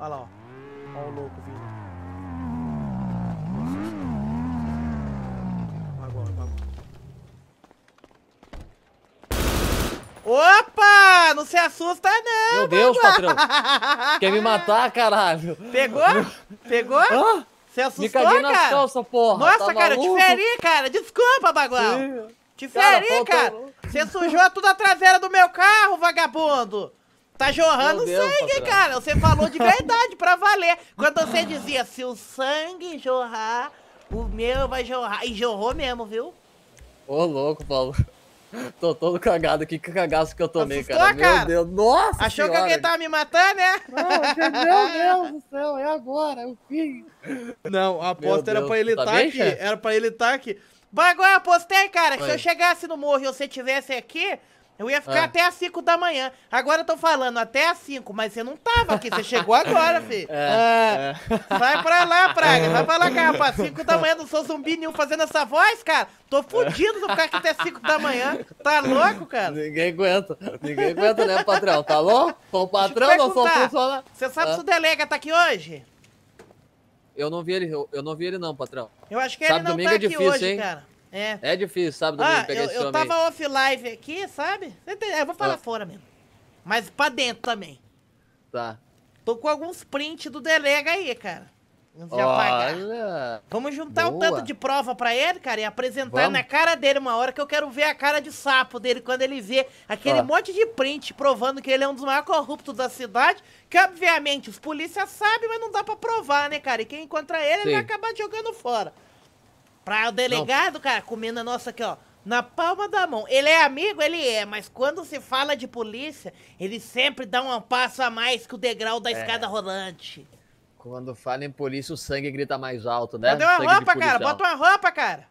Olha lá, ó. Olha o louco vindo. Agora, vamos. Opa! Não se assusta, não! Meu Deus, patrão! Quer me matar, caralho? Pegou? Pegou? Você assustou, Me caguei cara? porra! Nossa, tá cara, eu te feri, cara! Desculpa, bagual! Te feri, cara! Você faltou... sujou toda a traseira do meu carro, vagabundo! Tá jorrando Deus, sangue, cara. Você falou de verdade, pra valer. Quando você dizia, se o sangue jorrar, o meu vai jorrar. E jorrou mesmo, viu? Ô, louco, Paulo. Tô todo cagado aqui, que cagaço que eu tomei, Assustou, cara. cara. Meu Deus, nossa Achou senhora. que alguém tava me matando, né? Não, meu Deus do céu, é agora, é o fim. Não, a aposta tá tá era pra ele estar tá aqui, era pra ele estar tá aqui. Bagulho, apostei, cara, que se eu chegasse no morro e você tivesse aqui, eu ia ficar ah. até as 5 da manhã. Agora eu tô falando até as 5, mas você não tava aqui, você chegou agora, é, filho. É, é. Vai pra lá, Praga, vai pra lá, cara, rapaz. 5 da manhã, não sou zumbi nenhum fazendo essa voz, cara. Tô fudido de ficar aqui até 5 da manhã. Tá louco, cara? Ninguém aguenta. Ninguém aguenta, né, patrão? Tá louco? Sou patrão, não sou funcionário. Você sabe ah. se o delega tá aqui hoje? Eu não vi ele, eu, eu não vi ele não, patrão. Eu acho que ele não tá é aqui é difícil, hoje, hein? cara. É. É difícil, sabe, ah, pegar eu, esse eu tava off live aqui, sabe? Eu vou falar ah. fora mesmo. Mas pra dentro também. Tá. Tô com alguns prints do Delega aí, cara. Vamos Olha! Vamos juntar Boa. um tanto de prova pra ele, cara, e apresentar Vamos. na cara dele uma hora que eu quero ver a cara de sapo dele quando ele vê aquele monte de print provando que ele é um dos maiores corruptos da cidade, que obviamente os polícias sabem, mas não dá pra provar, né, cara? E quem encontra ele, Sim. ele vai acabar jogando fora. Pra o delegado, Não. cara, comendo a nossa aqui, ó. Na palma da mão. Ele é amigo, ele é, mas quando se fala de polícia, ele sempre dá um passo a mais que o degrau da é. escada rolante. Quando fala em polícia, o sangue grita mais alto, né? Cadê uma roupa, cara, bota uma roupa, cara.